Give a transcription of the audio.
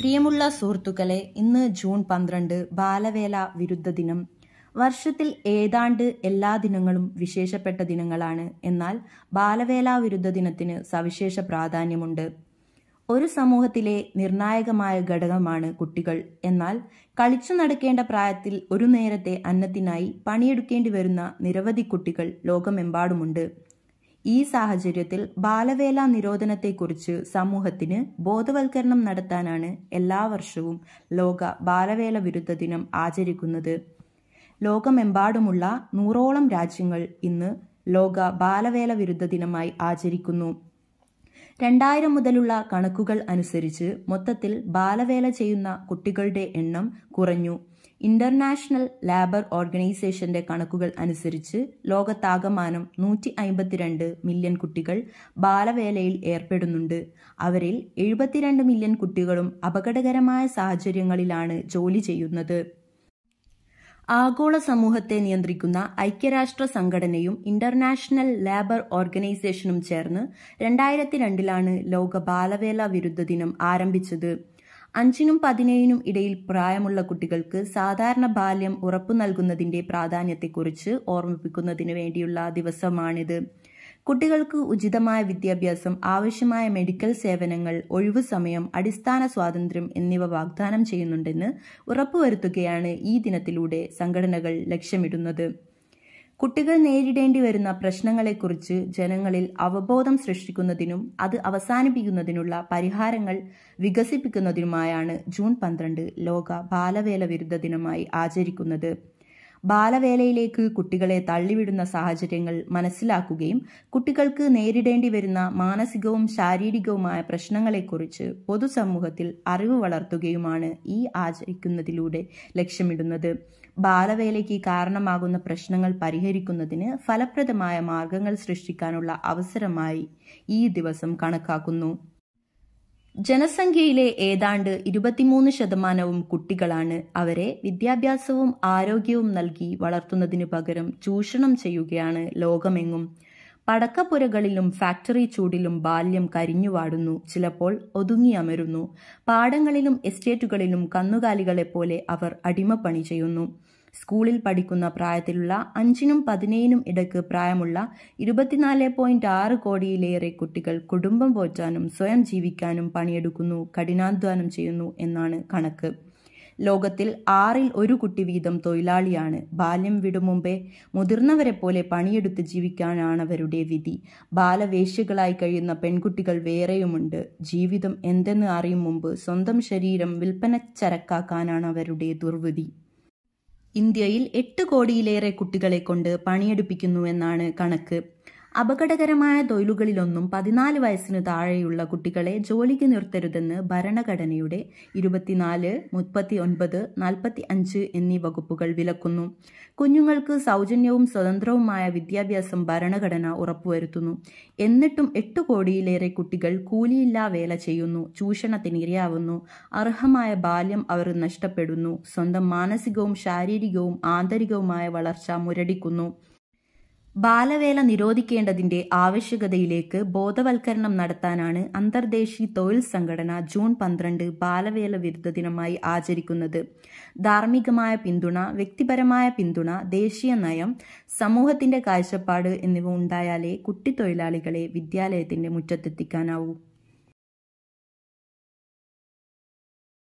പ്രിയമുള്ള സുഹൃത്തുക്കളെ ഇന്ന് ജൂൺ പന്ത്രണ്ട് ബാലവേല വിരുദ്ധ ദിനം വർഷത്തിൽ ഏതാണ്ട് എല്ലാ ദിനങ്ങളും വിശേഷപ്പെട്ട ദിനങ്ങളാണ് എന്നാൽ ബാലവേല വിരുദ്ധ ദിനത്തിന് സവിശേഷ പ്രാധാന്യമുണ്ട് ഒരു സമൂഹത്തിലെ നിർണായകമായ ഘടകമാണ് കുട്ടികൾ എന്നാൽ കളിച്ചു നടക്കേണ്ട പ്രായത്തിൽ ഒരു നേരത്തെ അന്നത്തിനായി പണിയെടുക്കേണ്ടി വരുന്ന നിരവധി കുട്ടികൾ ലോകമെമ്പാടുമുണ്ട് ഈ സാഹചര്യത്തിൽ ബാലവേല നിരോധനത്തെക്കുറിച്ച് സമൂഹത്തിന് ബോധവൽക്കരണം നടത്താനാണ് എല്ലാ വർഷവും ലോക ബാലവേല വിരുദ്ധ ദിനം ആചരിക്കുന്നത് ലോകമെമ്പാടുമുള്ള നൂറോളം രാജ്യങ്ങൾ ഇന്ന് ലോക ബാലവേല വിരുദ്ധ ദിനമായി ആചരിക്കുന്നു രണ്ടായിരം മുതലുള്ള കണക്കുകൾ അനുസരിച്ച് മൊത്തത്തിൽ ബാലവേല ചെയ്യുന്ന കുട്ടികളുടെ എണ്ണം കുറഞ്ഞു ഇന്റർനാഷണൽ ലാബർ ഓർഗനൈസേഷന്റെ കണക്കുകൾ അനുസരിച്ച് ലോകത്താകമാനം നൂറ്റി അമ്പത്തിരണ്ട് മില്യൺ കുട്ടികൾ ബാലവേലയിൽ ഏർപ്പെടുന്നുണ്ട് അവരിൽ എഴുപത്തിരണ്ട് മില്യൺ കുട്ടികളും അപകടകരമായ സാഹചര്യങ്ങളിലാണ് ജോലി ചെയ്യുന്നത് ആഗോള സമൂഹത്തെ നിയന്ത്രിക്കുന്ന ഐക്യരാഷ്ട്ര സംഘടനയും ഇന്റർനാഷണൽ ലേബർ ഓർഗനൈസേഷനും ചേർന്ന് രണ്ടായിരത്തി രണ്ടിലാണ് ലോക ബാലവേല വിരുദ്ധ ദിനം ആരംഭിച്ചത് അഞ്ചിനും പതിനേഴിനും ഇടയിൽ പ്രായമുള്ള കുട്ടികൾക്ക് സാധാരണ ബാല്യം ഉറപ്പു നൽകുന്നതിന്റെ പ്രാധാന്യത്തെക്കുറിച്ച് ഓർമ്മിപ്പിക്കുന്നതിന് വേണ്ടിയുള്ള ദിവസമാണിത് കുട്ടികൾക്ക് ഉചിതമായ വിദ്യാഭ്യാസം ആവശ്യമായ മെഡിക്കൽ സേവനങ്ങൾ ഒഴിവു സമയം അടിസ്ഥാന സ്വാതന്ത്ര്യം എന്നിവ വാഗ്ദാനം ചെയ്യുന്നുണ്ടെന്ന് ഉറപ്പുവരുത്തുകയാണ് ഈ ദിനത്തിലൂടെ സംഘടനകൾ ലക്ഷ്യമിടുന്നത് കുട്ടികൾ നേരിടേണ്ടി വരുന്ന പ്രശ്നങ്ങളെക്കുറിച്ച് ജനങ്ങളിൽ അവബോധം സൃഷ്ടിക്കുന്നതിനും അത് അവസാനിപ്പിക്കുന്നതിനുള്ള പരിഹാരങ്ങൾ വികസിപ്പിക്കുന്നതിനുമായാണ് ജൂൺ പന്ത്രണ്ട് ലോക ബാലവേല വിരുദ്ധ ദിനമായി ആചരിക്കുന്നത് ബാലവേലയിലേക്ക് കുട്ടികളെ തള്ളിവിടുന്ന സാഹചര്യങ്ങൾ മനസ്സിലാക്കുകയും കുട്ടികൾക്ക് നേരിടേണ്ടി വരുന്ന മാനസികവും ശാരീരികവുമായ പ്രശ്നങ്ങളെക്കുറിച്ച് പൊതുസമൂഹത്തിൽ അറിവ് വളർത്തുകയുമാണ് ഈ ആചരിക്കുന്നതിലൂടെ ലക്ഷ്യമിടുന്നത് ബാലവേലയ്ക്ക് കാരണമാകുന്ന പ്രശ്നങ്ങൾ പരിഹരിക്കുന്നതിന് ഫലപ്രദമായ മാർഗങ്ങൾ സൃഷ്ടിക്കാനുള്ള അവസരമായി ഈ ദിവസം കണക്കാക്കുന്നു ജനസംഖ്യയിലെ ഏതാണ്ട് ഇരുപത്തിമൂന്ന് ശതമാനവും കുട്ടികളാണ് അവരെ വിദ്യാഭ്യാസവും ആരോഗ്യവും നൽകി വളർത്തുന്നതിനു പകരം ചൂഷണം ചെയ്യുകയാണ് ലോകമെങ്ങും പടക്കപ്പുരകളിലും ഫാക്ടറി ചൂടിലും ബാല്യം കരിഞ്ഞുവാടുന്നു ചിലപ്പോൾ ഒതുങ്ങിയമരുന്നു പാടങ്ങളിലും എസ്റ്റേറ്റുകളിലും കന്നുകാലികളെപ്പോലെ അവർ അടിമപ്പണി ചെയ്യുന്നു സ്കൂളിൽ പഠിക്കുന്ന പ്രായത്തിലുള്ള അഞ്ചിനും പതിനേഴിനും ഇടയ്ക്ക് പ്രായമുള്ള ഇരുപത്തിനാല് പോയിന്റ് ആറ് കോടിയിലേറെ കുട്ടികൾ കുടുംബം പോറ്റാനും സ്വയം ജീവിക്കാനും പണിയെടുക്കുന്നു കഠിനാധ്വാനം ചെയ്യുന്നു എന്നാണ് കണക്ക് ലോകത്തിൽ ആറിൽ ഒരു കുട്ടി വീതം തൊഴിലാളിയാണ് ബാല്യം വിടും മുമ്പേ മുതിർന്നവരെ പോലെ പണിയെടുത്ത് ജീവിക്കാനാണ് അവരുടെ വിധി ബാലവേശ്യകളായി കഴിയുന്ന പെൺകുട്ടികൾ വേറെയുമുണ്ട് ജീവിതം എന്തെന്ന് അറിയും മുമ്പ് സ്വന്തം ശരീരം വിൽപ്പന ചരക്കാക്കാനാണ് അവരുടെ ദുർവിധി ഇന്ത്യയിൽ എട്ട് കോടിയിലേറെ കുട്ടികളെ കൊണ്ട് പണിയെടുപ്പിക്കുന്നുവെന്നാണ് കണക്ക് അപകടകരമായ തൊഴിലുകളിലൊന്നും പതിനാല് വയസ്സിനു താഴെയുള്ള കുട്ടികളെ ജോലിക്ക് നിർത്തരുതെന്ന് ഭരണഘടനയുടെ ഇരുപത്തിനാല് മുപ്പത്തി ഒൻപത് നാൽപ്പത്തി അഞ്ച് എന്നീ വകുപ്പുകൾ വിലക്കുന്നു കുഞ്ഞുങ്ങൾക്ക് സൗജന്യവും സ്വതന്ത്രവുമായ വിദ്യാഭ്യാസം ഭരണഘടന ഉറപ്പുവരുത്തുന്നു എന്നിട്ടും എട്ട് കോടിയിലേറെ കുട്ടികൾ കൂലിയില്ലാ വേല ചെയ്യുന്നു ചൂഷണത്തിന് ഇരയാവുന്നു അർഹമായ ബാല്യം അവർ നഷ്ടപ്പെടുന്നു സ്വന്തം മാനസികവും ശാരീരികവും ആന്തരികവുമായ വളർച്ച മുരടിക്കുന്നു ബാലവേല നിരോധിക്കേണ്ടതിന്റെ ആവശ്യകതയിലേക്ക് ബോധവൽക്കരണം നടത്താനാണ് അന്തർദേശീയ തൊഴിൽ സംഘടന ജൂൺ പന്ത്രണ്ട് ബാലവേല വിരുദ്ധ ദിനമായി ആചരിക്കുന്നത് ധാർമ്മികമായ പിന്തുണ വ്യക്തിപരമായ പിന്തുണ ദേശീയ നയം സമൂഹത്തിന്റെ കാഴ്ചപ്പാട് എന്നിവ ഉണ്ടായാലേ കുട്ടിത്തൊഴിലാളികളെ വിദ്യാലയത്തിന്റെ മുറ്റത്തെത്തിക്കാനാവൂ